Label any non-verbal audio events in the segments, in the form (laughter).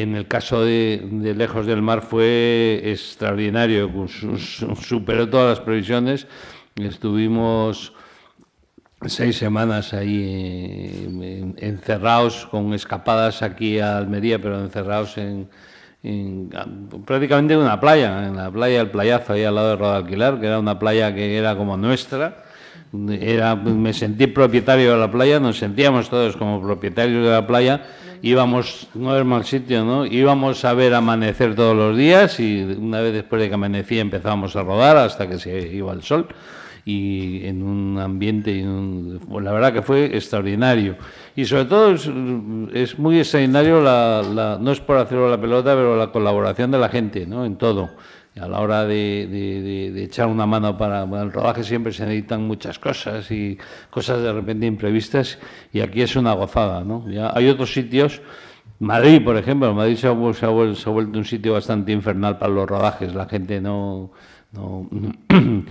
En el caso de, Lejos del Mar fue extraordinario, pues, superó todas las previsiones. Estuvimos seis semanas ahí eh, encerrados con escapadas aquí a Almería, pero encerrados en, prácticamente en una playa, en la playa del Playazo, ahí al lado de Rodalquilar, que era una playa que era como nuestra era, me sentí propietario de la playa, nos sentíamos todos como propietarios de la playa, íbamos, no es mal sitio, ¿no? Íbamos a ver amanecer todos los días y una vez después de que amanecía empezábamos a rodar hasta que se iba el sol y en un ambiente, pues la verdad que fue extraordinario. Y sobre todo es, muy extraordinario, no es por hacerlo la pelota, pero la colaboración de la gente, ¿no? En todo a la hora de, echar una mano para, el rodaje siempre se necesitan muchas cosas y cosas de repente imprevistas y aquí es una gozada, ¿no? Ya hay otros sitios Madrid, por ejemplo, Madrid se ha, vuelto un sitio bastante infernal para los rodajes, la gente no, no,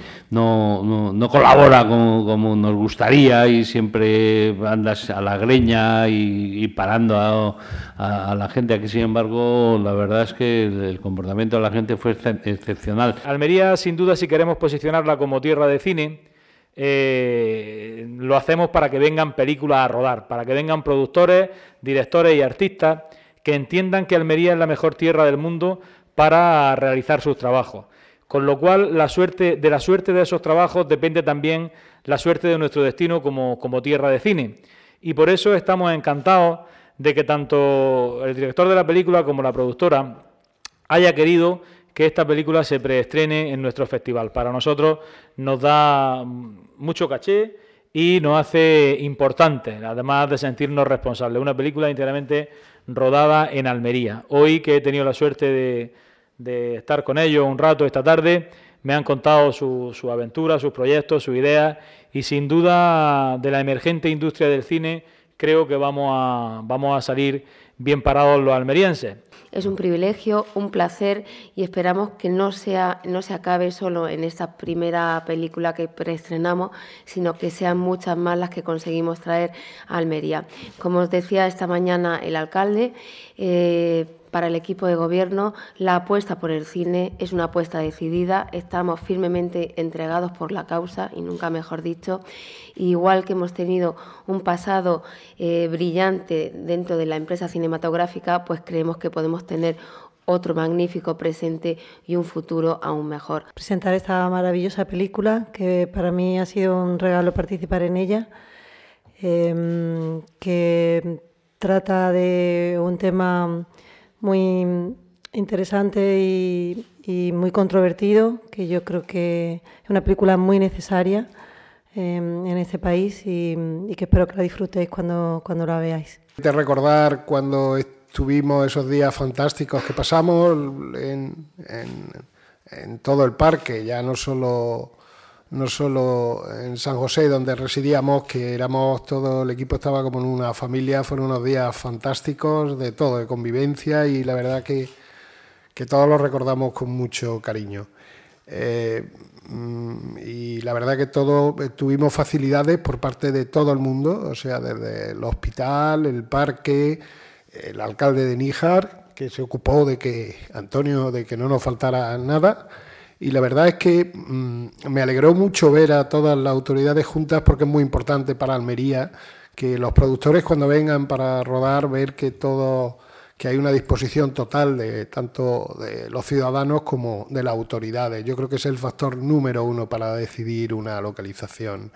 (clears throat) no, colabora como, nos gustaría y siempre andas a la greña y, parando a, a, la gente. Aquí, sin embargo, la verdad es que el, comportamiento de la gente fue excepcional. Almería, sin duda, si queremos posicionarla como tierra de cine, eh, lo hacemos para que vengan películas a rodar, para que vengan productores, directores y artistas que entiendan que Almería es la mejor tierra del mundo para realizar sus trabajos. Con lo cual, la suerte, de la suerte de esos trabajos depende también la suerte de nuestro destino como, como tierra de cine. Y por eso estamos encantados de que tanto el director de la película como la productora haya querido que esta película se preestrene en nuestro festival. Para nosotros nos da mucho caché y nos hace importante, además de sentirnos responsables. Una película íntegramente rodada en Almería. Hoy que he tenido la suerte de, estar con ellos un rato esta tarde, me han contado su aventura, sus proyectos, sus ideas y sin duda de la emergente industria del cine creo que vamos a, vamos a salir bien parados los almerienses. Es un privilegio, un placer y esperamos que no, sea, no se acabe solo en esta primera película que preestrenamos, sino que sean muchas más las que conseguimos traer a Almería. Como os decía esta mañana el alcalde, eh, para el equipo de gobierno, la apuesta por el cine es una apuesta decidida. Estamos firmemente entregados por la causa, y nunca mejor dicho. Igual que hemos tenido un pasado eh, brillante dentro de la empresa cinematográfica, pues creemos que podemos tener otro magnífico presente y un futuro aún mejor. Presentar esta maravillosa película, que para mí ha sido un regalo participar en ella, em, que trata de un tema muy interesante y, muy controvertido, que yo creo que es una película muy necesaria em, en este país y, que espero que la disfrutéis cuando, cuando la veáis. De recordar cuando estuvimos esos días fantásticos que pasamos en, en todo el parque, ya no solo no solo en San José, donde residíamos, que éramos todo el equipo estaba como en una familia, fueron unos días fantásticos de todo, de convivencia y la verdad que, todos lo recordamos con mucho cariño. Eh, mm, y la verdad que todos eh, tuvimos facilidades por parte de todo el mundo, o sea, desde el hospital, el parque, el alcalde de Níjar, que se ocupó de que Antonio, de que no nos faltara nada y la verdad es que mm, me alegró mucho ver a todas las autoridades juntas porque es muy importante para Almería que los productores cuando vengan para rodar ver que todo que hay una disposición total de tanto de los ciudadanos como de las autoridades. Yo creo que es el factor número uno para decidir una localización.